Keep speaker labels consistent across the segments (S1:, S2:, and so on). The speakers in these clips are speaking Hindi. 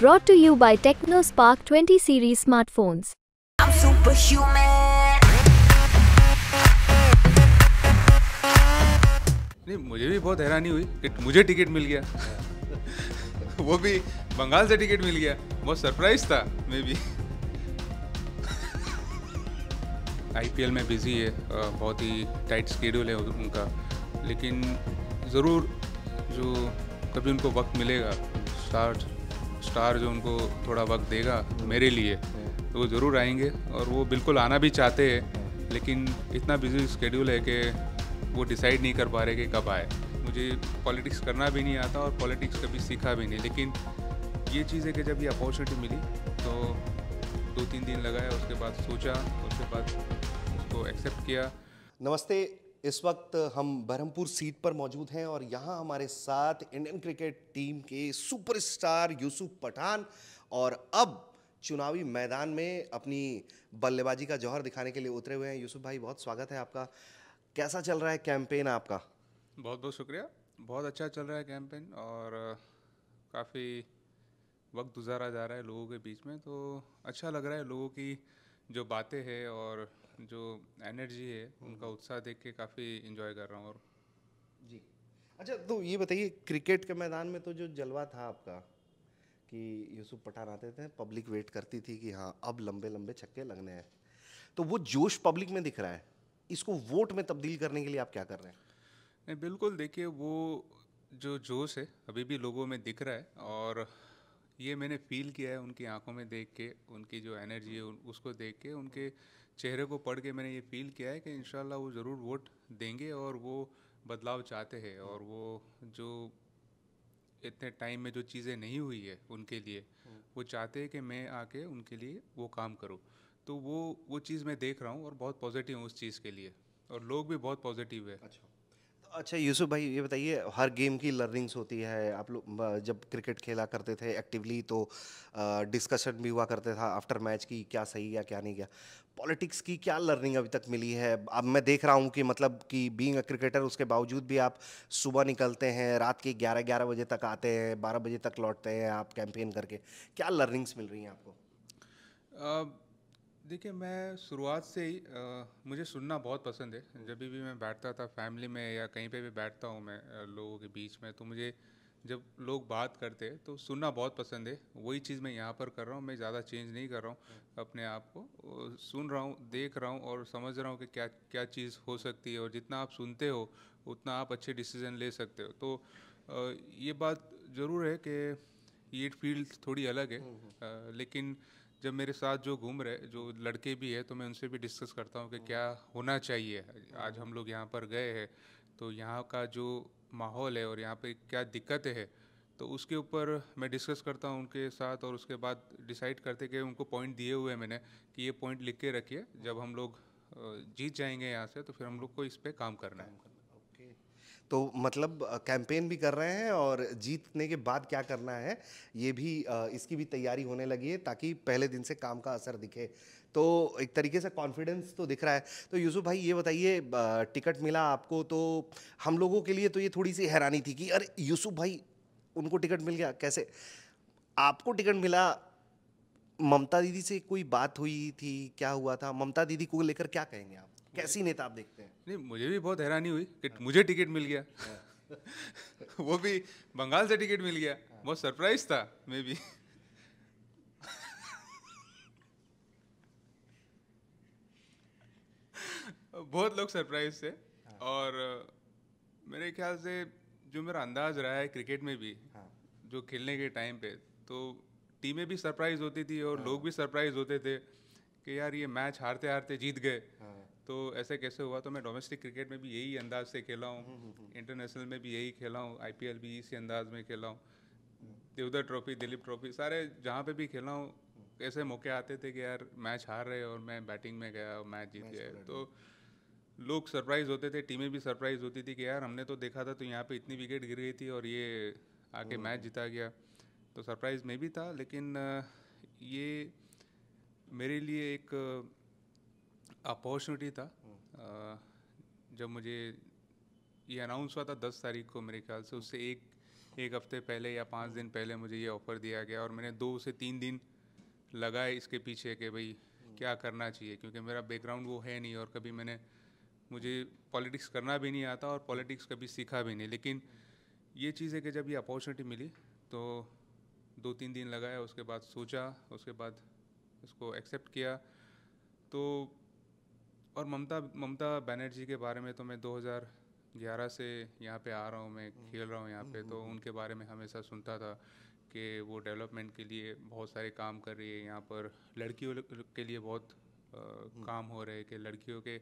S1: brought to you by Tecno 20 series smartphones.
S2: I'm superhuman. नहीं मुझे भी बहुत हैरानी हुई कि मुझे टिकट मिल गया वो भी बंगाल से टिकट मिल गया बहुत सरप्राइज था मे बी आईपीएल में बिजी है बहुत ही टाइट स्केड्यूल है उनका लेकिन ज़रूर जो कभी उनको वक्त मिलेगा स्टार्ट स्टार जो उनको थोड़ा वक्त देगा हम्म। मेरे लिए हम्म। तो वो ज़रूर आएंगे और वो बिल्कुल आना भी चाहते हैं हम्म। लेकिन इतना बिजी स्केड्यूल है कि वो डिसाइड नहीं कर पा रहे कि कब आए मुझे पॉलिटिक्स करना भी नहीं आता और पॉलिटिक्स कभी सीखा भी नहीं लेकिन ये चीज़ है कि जब ये अपॉर्चुनिटी मिली तो दो तीन दिन लगाया उसके बाद सोचा उसके बाद उसको एक्सेप्ट किया
S1: नमस्ते इस वक्त हम बहरमपुर सीट पर मौजूद हैं और यहाँ हमारे साथ इंडियन क्रिकेट टीम के सुपरस्टार यूसुफ पठान और अब चुनावी मैदान में अपनी बल्लेबाजी का जौहर दिखाने के लिए उतरे हुए हैं यूसुफ भाई बहुत स्वागत है आपका कैसा चल रहा है कैंपेन आपका
S2: बहुत बहुत शुक्रिया बहुत अच्छा चल रहा है कैंपेन और काफ़ी वक्त गुजारा जा रहा है लोगों के बीच में तो अच्छा लग रहा है लोगों की जो बातें हैं और जो एनर्जी है उनका हम्म। उत्साह देख के काफ़ी इंजॉय कर रहा हूँ और जी
S1: अच्छा तो ये बताइए क्रिकेट के मैदान में तो जो जलवा था आपका कि यूसुफ पठान आते थे पब्लिक वेट करती थी कि हाँ अब लंबे लंबे छक्के लगने हैं तो वो जोश पब्लिक में दिख रहा है इसको वोट में तब्दील करने के लिए आप क्या कर रहे हैं
S2: नहीं बिल्कुल देखिए वो जो जोश है अभी भी लोगों में दिख रहा है और ये मैंने फील किया है उनकी आंखों में देख के उनकी जो एनर्जी है उसको देख के उनके चेहरे को पढ़ के मैंने ये फील किया है कि इन वो ज़रूर वोट देंगे और वो बदलाव चाहते हैं और वो जो इतने टाइम में जो चीज़ें नहीं हुई है उनके लिए हम्म। वो चाहते हैं कि मैं आके उनके लिए वो काम करूँ तो वो वो चीज़ मैं देख रहा हूँ और बहुत पॉजिटिव हूँ उस चीज़ के लिए और लोग भी बहुत पॉजिटिव है अच्छा
S1: अच्छा यूसुफ भाई ये बताइए हर गेम की लर्निंग्स होती है आप लोग जब क्रिकेट खेला करते थे एक्टिवली तो डिस्कशन भी हुआ करते था आफ्टर मैच की क्या सही या क्या नहीं क्या पॉलिटिक्स की क्या लर्निंग अभी तक मिली है अब मैं देख रहा हूँ कि मतलब कि बीइंग अ क्रिकेटर उसके बावजूद भी आप सुबह निकलते हैं रात के ग्यारह ग्यारह बजे तक आते हैं बारह बजे तक लौटते हैं आप कैंपेन करके क्या लर्निंग्स मिल रही
S2: हैं आपको uh... देखिए मैं शुरुआत से ही आ, मुझे सुनना बहुत पसंद है जब भी मैं बैठता था फैमिली में या कहीं पे भी बैठता हूँ मैं लोगों के बीच में तो मुझे जब लोग बात करते हैं तो सुनना बहुत पसंद है वही चीज़ मैं यहाँ पर कर रहा हूँ मैं ज़्यादा चेंज नहीं कर रहा हूँ हम्म। अपने आप को सुन रहा हूँ देख रहा हूँ और समझ रहा हूँ कि क्या क्या चीज़ हो सकती है और जितना आप सुनते हो उतना आप अच्छे डिसीज़न ले सकते हो तो ये बात ज़रूर है कि ये फील्ड थोड़ी अलग है हम्म, हम्म। लेकिन जब मेरे साथ जो घूम रहे जो लड़के भी है तो मैं उनसे भी डिस्कस करता हूँ कि हम्म। क्या होना चाहिए आज हम हम्म। लोग यहाँ पर गए हैं तो यहाँ का जो माहौल है और यहाँ पे क्या दिक्कत है तो उसके ऊपर मैं डिस्कस करता हूँ उनके साथ और उसके बाद डिसाइड करते कि उनको पॉइंट दिए हुए मैंने कि ये पॉइंट लिख के रखिए जब हम लोग जीत जाएंगे यहाँ से तो फिर हम लोग को इस पर काम करना है
S1: तो मतलब कैंपेन भी कर रहे हैं और जीतने के बाद क्या करना है ये भी इसकी भी तैयारी होने लगी है ताकि पहले दिन से काम का असर दिखे तो एक तरीके से कॉन्फिडेंस तो दिख रहा है तो यूसुफ भाई ये बताइए टिकट मिला आपको तो हम लोगों के लिए तो ये थोड़ी सी हैरानी थी कि अरे यूसुफ भाई उनको टिकट मिल गया कैसे आपको टिकट मिला ममता दीदी से कोई बात हुई थी क्या हुआ था ममता दीदी को लेकर क्या कहेंगे आप कैसी नेता आप देखते हैं
S2: नहीं मुझे भी बहुत हैरानी हुई कि मुझे टिकट मिल गया वो भी बंगाल से टिकट मिल गया बहुत सरप्राइज था मे बी बहुत लोग सरप्राइज थे हाँ। और मेरे ख्याल से जो मेरा अंदाज रहा है क्रिकेट में भी हाँ। जो खेलने के टाइम पे तो टीमें भी सरप्राइज होती थी और हाँ। लोग भी सरप्राइज होते थे कि यार ये मैच हारते हारते जीत गए तो ऐसे कैसे हुआ तो मैं डोमेस्टिक क्रिकेट में भी यही अंदाज से खेला हूँ इंटरनेशनल हम्म, हम्म, हम्म। में भी यही खेला हूँ आई भी इसी अंदाज में खेला हूँ देवदर ट्रॉफी दिलीप ट्रॉफी सारे जहाँ पे भी खेला हूँ ऐसे मौके आते थे कि यार मैच हार रहे और मैं बैटिंग में गया और मैच जीत गया तो लोग सरप्राइज होते थे टीमें भी सरप्राइज होती थी कि यार हमने तो देखा था तो यहाँ पे इतनी विकेट गिर गई थी और ये आके मैच जीता गया तो सरप्राइज में भी था लेकिन ये मेरे लिए एक अपॉर्चुनिटी था हम्म। जब मुझे ये अनाउंस हुआ था दस तारीख को मेरे ख्याल से उससे एक एक हफ्ते पहले या पाँच हम्म। दिन पहले मुझे ये ऑफ़र दिया गया और मैंने दो से तीन दिन लगाए इसके पीछे कि भाई हम्म। क्या करना चाहिए क्योंकि मेरा बैकग्राउंड वो है नहीं और कभी मैंने मुझे पॉलिटिक्स करना भी नहीं आता और पॉलिटिक्स कभी सीखा भी नहीं लेकिन ये चीज़ है कि जब ये अपॉर्चुनिटी मिली तो दो तीन दिन लगाया उसके बाद सोचा उसके बाद उसको एक्सेप्ट किया तो और ममता ममता बनर्जी के बारे में तो मैं 2011 से यहाँ पे आ रहा हूँ मैं हम्म। खेल रहा हूँ यहाँ पे तो हम्म। उनके बारे में हमेशा सुनता था कि वो डेवलपमेंट के लिए बहुत सारे काम कर रही है यहाँ पर लड़कियों के लिए बहुत आ, हम्म। काम हो रहे हैं कि लड़कियों के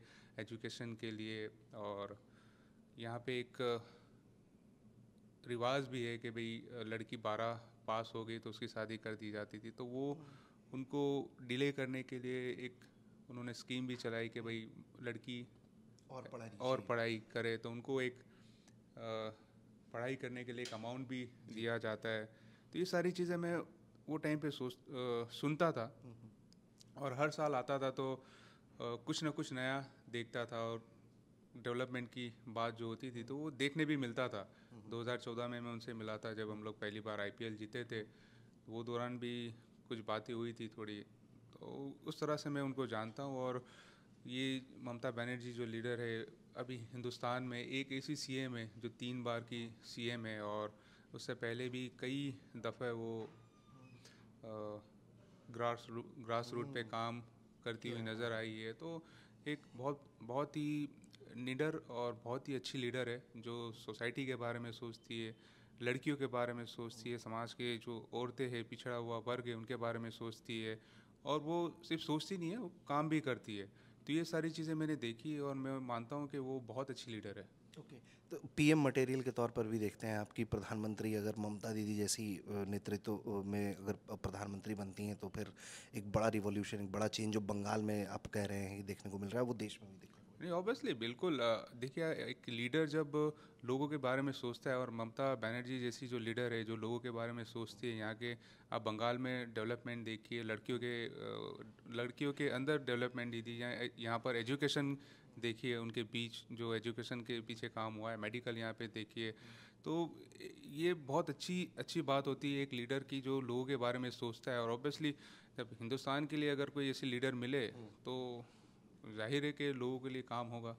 S2: एजुकेशन के लिए और यहाँ पे एक रिवाज भी है कि भाई लड़की बारह पास हो गई तो उसकी शादी कर दी जाती थी तो वो उनको डिले करने के लिए एक उन्होंने स्कीम भी चलाई कि भाई लड़की
S1: और पढ़ाई और
S2: पढ़ाई करे तो उनको एक पढ़ाई करने के लिए एक अमाउंट भी दिया जाता है तो ये सारी चीज़ें मैं वो टाइम पे सोच सुनता था हम्म, हम्म। और हर साल आता था तो कुछ ना कुछ नया देखता था और डेवलपमेंट की बात जो होती थी तो वो देखने भी मिलता था 2014 हम्म, में मैं उनसे मिला था जब हम लोग पहली बार आईपीएल जीते थे वो दौरान भी कुछ बातें हुई थी थोड़ी तो उस तरह से मैं उनको जानता हूँ और ये ममता बनर्जी जो लीडर है अभी हिंदुस्तान में एक ऐसी सी एम है जो तीन बार की सी एम है और उससे पहले भी कई दफ़े वो ग्रास ग्रास रूट पे हम्म। काम करती हुई नज़र आई है तो एक बहुत बहुत ही निडर और बहुत ही अच्छी लीडर है जो सोसाइटी के बारे में सोचती है लड़कियों के बारे में सोचती है समाज के जो औरतें हैं पिछड़ा हुआ वर्ग है उनके बारे में सोचती है और वो सिर्फ सोचती नहीं है वो काम भी करती है तो ये सारी चीज़ें मैंने देखी और मैं मानता हूँ कि वो बहुत अच्छी लीडर है ओके okay.
S1: तो पीएम मटेरियल के तौर पर भी देखते हैं आपकी प्रधानमंत्री अगर ममता दीदी जैसी नेतृत्व में अगर प्रधानमंत्री बनती हैं तो फिर एक बड़ा रिवॉल्यूशन एक बड़ा चेंज जो बंगाल में आप कह रहे हैं देखने को मिल रहा है वो देश में भी दिख
S2: रहा है नहीं ऑब्वियसली बिल्कुल देखिए एक लीडर जब लोगों के बारे में सोचता है और ममता बनर्जी जैसी जो लीडर है जो लोगों के बारे में सोचती है यहाँ के आप बंगाल में डेवलपमेंट देखिए लड़कियों के लड़कियों के अंदर डेवलपमेंट दी या यहाँ पर एजुकेशन देखिए उनके बीच जो एजुकेशन के पीछे काम हुआ है मेडिकल यहाँ पे देखिए तो ये बहुत अच्छी अच्छी बात होती है एक लीडर की जो लोगों के बारे में सोचता है और ऑब्वियसली जब हिंदुस्तान के लिए अगर कोई ऐसी लीडर मिले हम्म। तो जाहिर है कि लोगों के लिए काम होगा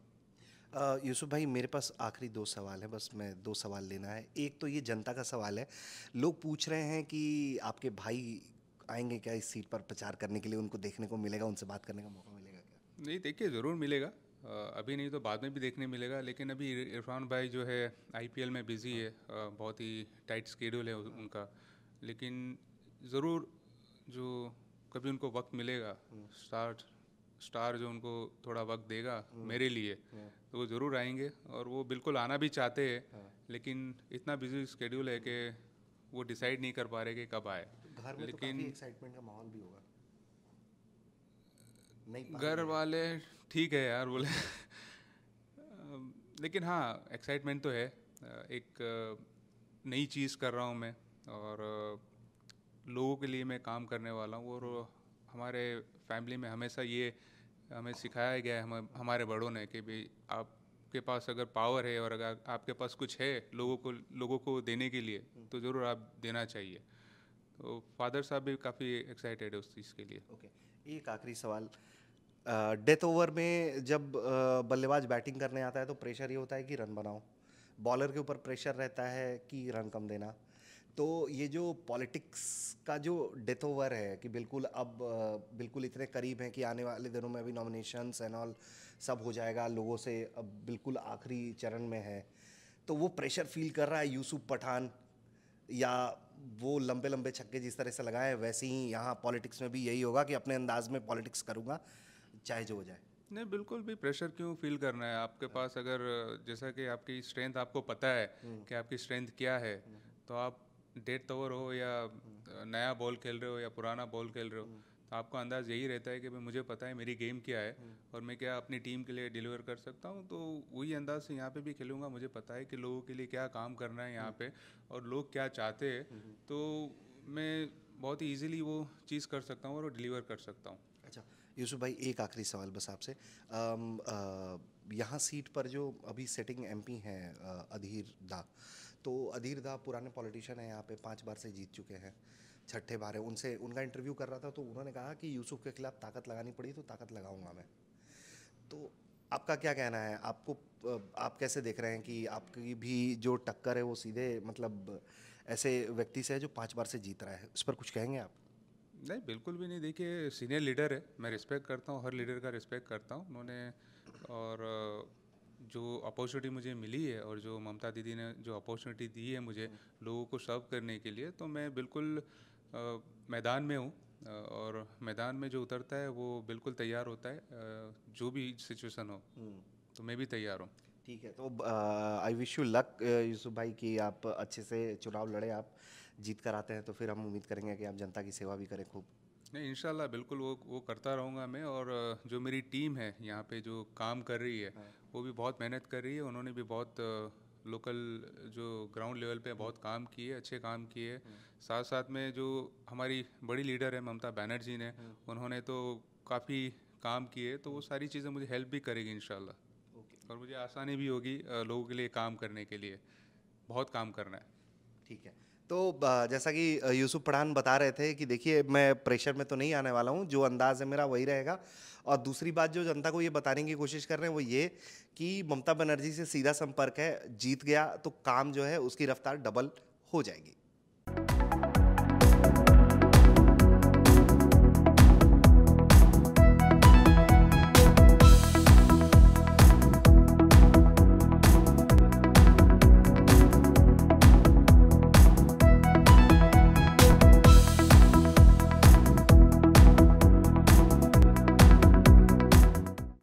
S1: यूसुफ भाई मेरे पास आखिरी दो सवाल हैं बस मैं दो सवाल लेना है एक तो ये जनता का सवाल है लोग पूछ रहे हैं कि आपके भाई आएंगे क्या इस सीट पर प्रचार करने के लिए उनको देखने को मिलेगा उनसे बात करने का मौका मिलेगा
S2: क्या नहीं देखिए ज़रूर मिलेगा अभी नहीं तो बाद में भी देखने मिलेगा लेकिन अभी इरफान भाई जो है आई में बिज़ी है बहुत ही टाइट स्केड्यूल है उनका लेकिन ज़रूर जो कभी उनको वक्त मिलेगा स्टार्ट हम्म। स्टार जो उनको थोड़ा वक्त देगा हम्म। मेरे लिए हम्म। तो वो ज़रूर आएंगे और वो बिल्कुल आना भी चाहते हैं हाँ। लेकिन इतना बिजी स्केड्यूल है कि वो डिसाइड नहीं कर पा रहे कि कब आए घर में तो लेकिन
S1: एक्साइटमेंट का माहौल भी होगा
S2: नहीं घर वाले ठीक है यार बोले लेकिन हाँ एक्साइटमेंट तो है एक नई चीज़ कर रहा हूँ मैं और लोगों के लिए मैं काम करने वाला हूँ और हमारे फैमिली में हमेशा ये हमें सिखाया गया है हम, हमारे बड़ों ने कि भाई आपके पास अगर पावर है और अगर आपके पास कुछ है लोगों को लोगों को देने के लिए हम्म। तो ज़रूर आप देना चाहिए तो फादर साहब भी काफ़ी एक्साइटेड है उस चीज़ के लिए ओके
S1: okay. एक आखिरी सवाल डेथ ओवर में जब बल्लेबाज बैटिंग करने आता है तो प्रेशर ये होता है कि रन बनाओ बॉलर के ऊपर प्रेशर रहता है कि रन कम देना तो ये जो पॉलिटिक्स का जो डेथ ओवर है कि बिल्कुल अब बिल्कुल इतने करीब हैं कि आने वाले दिनों में अभी नॉमिनेशंस एंड ऑल सब हो जाएगा लोगों से अब बिल्कुल आखिरी चरण में है तो वो प्रेशर फील कर रहा है यूसुफ पठान या वो लंबे लंबे छक्के जिस तरह से लगाए वैसे ही यहाँ पॉलिटिक्स में भी यही होगा कि अपने अंदाज में पॉलिटिक्स करूँगा चाहे जो हो जाए
S2: नहीं बिल्कुल भी प्रेशर क्यों फील करना है आपके पास अगर जैसा कि आपकी स्ट्रेंथ आपको पता है हम्म। कि आपकी स्ट्रेंथ क्या है हम्म। तो आप डेट ओवर तो हो या नया बॉल खेल रहे हो या पुराना बॉल खेल रहे हो हम्म। तो आपको अंदाज यही रहता है कि भाई मुझे पता है मेरी गेम क्या है हम्म। और मैं क्या अपनी टीम के लिए डिलीवर कर सकता हूँ तो वही अंदाज से यहाँ पे भी खेलूँगा मुझे पता है कि लोगों के लिए क्या काम करना है यहाँ हम्म। पे और लोग क्या चाहते हैं तो मैं बहुत ही ईजिली वो चीज़ कर सकता हूँ और डिलीवर कर सकता हूँ
S1: अच्छा यूसुफ भाई एक आखिरी सवाल बस आपसे यहाँ सीट पर जो अभी सेटिंग एमपी हैं अधीर दा तो अधीर दा पुराने पॉलिटिशियन हैं यहाँ पे पाँच बार से जीत चुके हैं छठे बार है उनसे उनका इंटरव्यू कर रहा था तो उन्होंने कहा कि यूसुफ के खिलाफ ताकत लगानी पड़ी तो ताकत लगाऊंगा मैं तो आपका क्या कहना है आपको आप कैसे देख रहे हैं कि आपकी भी जो टक्कर है वो सीधे मतलब ऐसे व्यक्ति से है जो पाँच बार से जीत रहा है उस पर कुछ कहेंगे आप
S2: नहीं बिल्कुल भी नहीं देखिए सीनियर लीडर है मैं रिस्पेक्ट करता हूँ हर लीडर का रिस्पेक्ट करता हूँ उन्होंने और जो अपॉर्चुनिटी मुझे मिली है और जो ममता दीदी ने जो अपॉर्चुनिटी दी है मुझे लोगों को सर्व करने के लिए तो मैं बिल्कुल आ, मैदान में हूँ और मैदान में जो उतरता है वो बिल्कुल तैयार होता है जो भी सिचुएशन हो हम्म। तो मैं भी तैयार हूँ ठीक है तो
S1: I wish you luck Yusuf भाई कि आप अच्छे से चुनाव लड़े आप जीत कर आते हैं तो फिर हम उम्मीद करेंगे कि आप जनता की सेवा भी करें खूब
S2: नहीं इन बिल्कुल वो वो करता रहूँगा मैं और जो मेरी टीम है यहाँ पे जो काम कर रही है हाँ। वो भी बहुत मेहनत कर रही है उन्होंने भी बहुत लोकल जो ग्राउंड लेवल पे बहुत हम्म। काम किए अच्छे काम किए हम्म। साथ साथ में जो हमारी बड़ी लीडर है ममता बनर्जी ने हम्म। उन्होंने तो काफ़ी काम किए तो वो सारी चीज़ें मुझे हेल्प भी करेगी इन okay. और मुझे आसानी भी होगी लोगों के लिए काम करने के लिए बहुत काम करना है
S1: ठीक है तो जैसा कि यूसुफ पठान बता रहे थे कि देखिए मैं प्रेशर में तो नहीं आने वाला हूँ जो अंदाज़ है मेरा वही रहेगा और दूसरी बात जो जनता को ये बताने की कोशिश कर रहे हैं वो ये कि ममता बनर्जी से सीधा संपर्क है जीत गया तो काम जो है उसकी रफ्तार डबल हो जाएगी